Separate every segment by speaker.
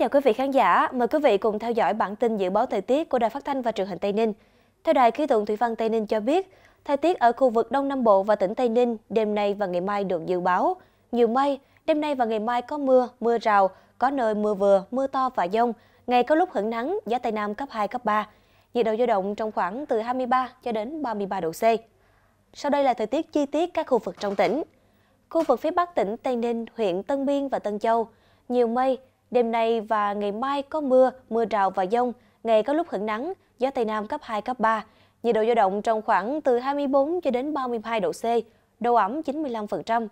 Speaker 1: chào quý vị khán giả. Mời quý vị cùng theo dõi bản tin dự báo thời tiết của Đài Phát thanh và Truyền hình Tây Ninh. Theo Đài khí tượng Thủy văn Tây Ninh cho biết, thời tiết ở khu vực Đông Nam Bộ và tỉnh Tây Ninh đêm nay và ngày mai được dự báo. Nhiều mây, đêm nay và ngày mai có mưa, mưa rào, có nơi mưa vừa, mưa to và dông. Ngày có lúc hưởng nắng, gió Tây Nam cấp 2, cấp 3. Nhiệt độ dao động trong khoảng từ 23 cho đến 33 độ C. Sau đây là thời tiết chi tiết các khu vực trong tỉnh. Khu vực phía Bắc tỉnh Tây Ninh, huyện Tân Biên và Tân Châu, nhiều mây, Đêm nay và ngày mai có mưa, mưa rào và dông, ngày có lúc hưởng nắng, gió Tây Nam cấp 2, cấp 3. Nhiệt độ dao động trong khoảng từ 24 cho đến 32 độ C, độ ẩm 95%.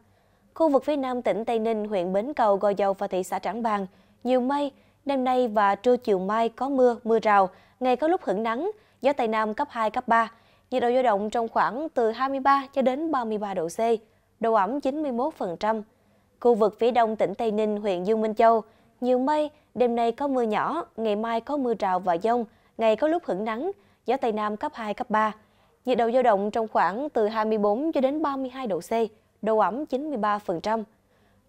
Speaker 1: Khu vực phía nam tỉnh Tây Ninh, huyện Bến Cầu, Gò Dầu và thị xã Trảng Bàng, nhiều mây, đêm nay và trưa chiều mai có mưa, mưa rào, ngày có lúc hưởng nắng, gió Tây Nam cấp 2, cấp 3. Nhiệt độ dao động trong khoảng từ 23 cho đến 33 độ C, độ ẩm 91%. Khu vực phía đông tỉnh Tây Ninh, huyện Dương Minh Châu, nhiều mây, đêm nay có mưa nhỏ, ngày mai có mưa rào và dông, ngày có lúc hưởng nắng, gió Tây Nam cấp 2, cấp 3. Nhiệt độ dao động trong khoảng từ 24 cho đến 32 độ C, độ ẩm 93%.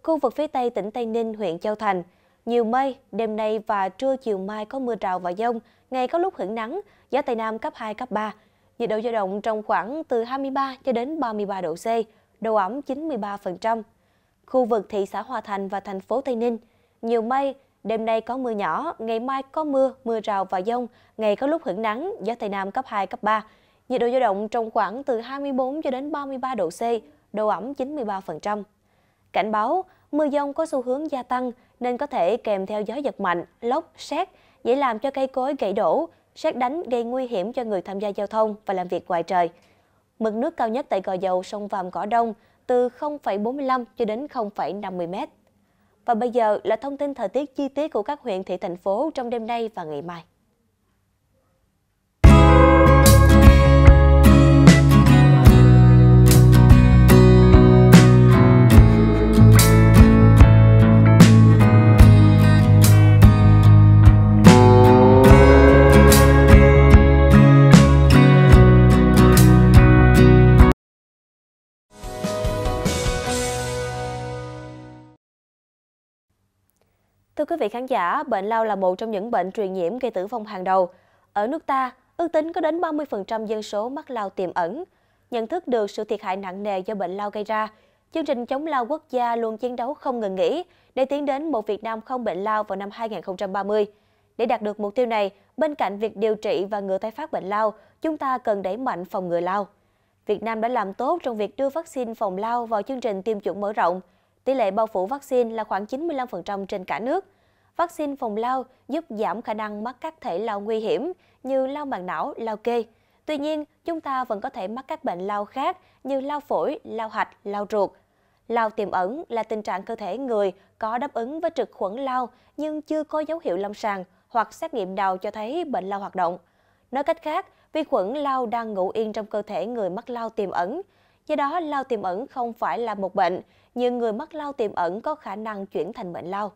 Speaker 1: Khu vực phía Tây tỉnh Tây Ninh, huyện Châu Thành, nhiều mây, đêm nay và trưa chiều mai có mưa rào và dông, ngày có lúc hưởng nắng, gió Tây Nam cấp 2, cấp 3. Nhiệt độ dao động trong khoảng từ 23 cho đến 33 độ C, độ ẩm 93%. Khu vực thị xã Hòa Thành và thành phố Tây Ninh, nhiều mây, đêm nay có mưa nhỏ, ngày mai có mưa, mưa rào và dông, ngày có lúc hưởng nắng, gió Tây Nam cấp 2, cấp 3. Nhiệt độ dao động trong khoảng từ 24 cho đến 33 độ C, độ ẩm 93%. Cảnh báo, mưa dông có xu hướng gia tăng nên có thể kèm theo gió giật mạnh, lốc, sét, dễ làm cho cây cối gãy đổ, sét đánh gây nguy hiểm cho người tham gia giao thông và làm việc ngoài trời. Mực nước cao nhất tại Gò Dầu, sông Vàm Cỏ Đông từ 0,45 cho đến 0,50 mét. Và bây giờ là thông tin thời tiết chi tiết của các huyện thị thành phố trong đêm nay và ngày mai. Thưa quý vị khán giả, bệnh lao là một trong những bệnh truyền nhiễm gây tử vong hàng đầu. Ở nước ta, ước tính có đến 30% dân số mắc lao tiềm ẩn. Nhận thức được sự thiệt hại nặng nề do bệnh lao gây ra, chương trình chống lao quốc gia luôn chiến đấu không ngừng nghỉ để tiến đến một Việt Nam không bệnh lao vào năm 2030. Để đạt được mục tiêu này, bên cạnh việc điều trị và ngừa tái phát bệnh lao, chúng ta cần đẩy mạnh phòng ngừa lao. Việt Nam đã làm tốt trong việc đưa vaccine phòng lao vào chương trình tiêm chủng mở rộng – Tỷ lệ bao phủ vaccine là khoảng 95% trên cả nước. Vaccine phòng lao giúp giảm khả năng mắc các thể lao nguy hiểm như lao màng não, lao kê. Tuy nhiên, chúng ta vẫn có thể mắc các bệnh lao khác như lao phổi, lao hạch, lao ruột. Lao tiềm ẩn là tình trạng cơ thể người có đáp ứng với trực khuẩn lao nhưng chưa có dấu hiệu lâm sàng hoặc xét nghiệm đầu cho thấy bệnh lao hoạt động. Nói cách khác, vi khuẩn lao đang ngủ yên trong cơ thể người mắc lao tiềm ẩn. Do đó, lao tiềm ẩn không phải là một bệnh, nhưng người mắc lao tiềm ẩn có khả năng chuyển thành bệnh lao.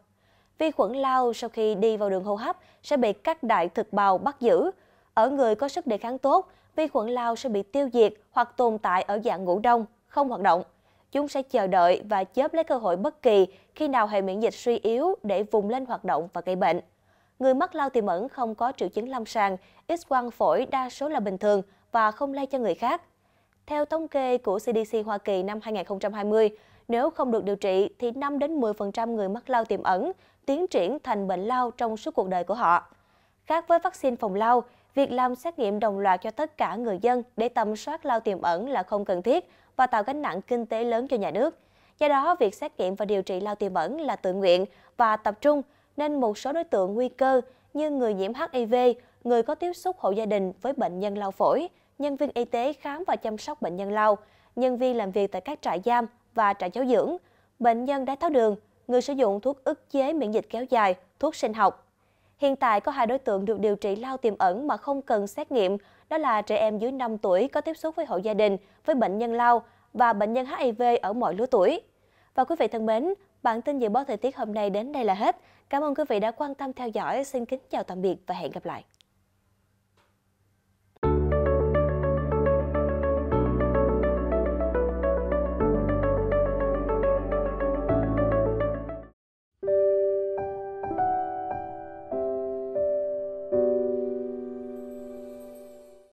Speaker 1: Vi khuẩn lao sau khi đi vào đường hô hấp sẽ bị các đại thực bào bắt giữ. Ở người có sức đề kháng tốt, vi khuẩn lao sẽ bị tiêu diệt hoặc tồn tại ở dạng ngủ đông, không hoạt động. Chúng sẽ chờ đợi và chớp lấy cơ hội bất kỳ khi nào hệ miễn dịch suy yếu để vùng lên hoạt động và gây bệnh. Người mắc lao tiềm ẩn không có triệu chứng lâm sàng, ít quang phổi đa số là bình thường và không lây cho người khác. Theo thống kê của CDC Hoa Kỳ năm 2020, nếu không được điều trị thì 5 đến 10% người mắc lao tiềm ẩn tiến triển thành bệnh lao trong suốt cuộc đời của họ. Khác với vaccine phòng lao, việc làm xét nghiệm đồng loạt cho tất cả người dân để tầm soát lao tiềm ẩn là không cần thiết và tạo gánh nặng kinh tế lớn cho nhà nước. Do đó, việc xét nghiệm và điều trị lao tiềm ẩn là tự nguyện và tập trung, nên một số đối tượng nguy cơ như người nhiễm HIV, người có tiếp xúc hộ gia đình với bệnh nhân lao phổi, nhân viên y tế khám và chăm sóc bệnh nhân lao, nhân viên làm việc tại các trại giam và trại giáo dưỡng, bệnh nhân đái tháo đường, người sử dụng thuốc ức chế miễn dịch kéo dài, thuốc sinh học. Hiện tại có hai đối tượng được điều trị lao tiềm ẩn mà không cần xét nghiệm, đó là trẻ em dưới 5 tuổi có tiếp xúc với hộ gia đình, với bệnh nhân lao và bệnh nhân HIV ở mọi lứa tuổi. Và quý vị thân mến, bản tin dự báo thời tiết hôm nay đến đây là hết. Cảm ơn quý vị đã quan tâm theo dõi. Xin kính chào tạm biệt và hẹn gặp lại.